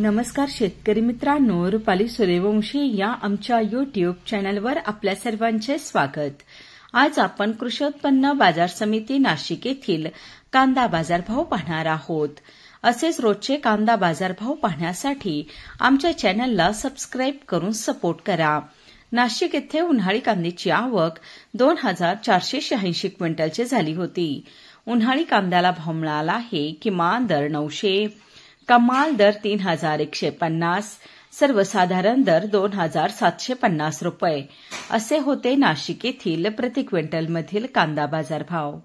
नमस्कार शेतकरी मित्रांनो रुपाली सूर्यवंशी या आमच्या युट्यूब चॅनलवर आपल्या सर्वांचे स्वागत आज आपण कृषी उत्पन्न बाजार समिती नाशिक येथील कांदा बाजारभाव पाहणार आहोत असेच रोजचे कांदा बाजारभाव पाहण्यासाठी आमच्या चॅनलला सबस्क्राईब करून सपोर्ट करा नाशिक येथे उन्हाळी कांद्याची आवक दोन हजार चारशे शहाऐंशी क्विंटलची झाली होती उन्हाळी कांद्याला भाव मिळाला आहे किमान दर नऊशे कमाल दर तीन हजार एकशे पन्नास सर्वसाधारण दर दोन हजार सातशे पन्नास रुपये असे होते नाशिक येथील प्रति क्विंटलमधील कांदा बाजारभाव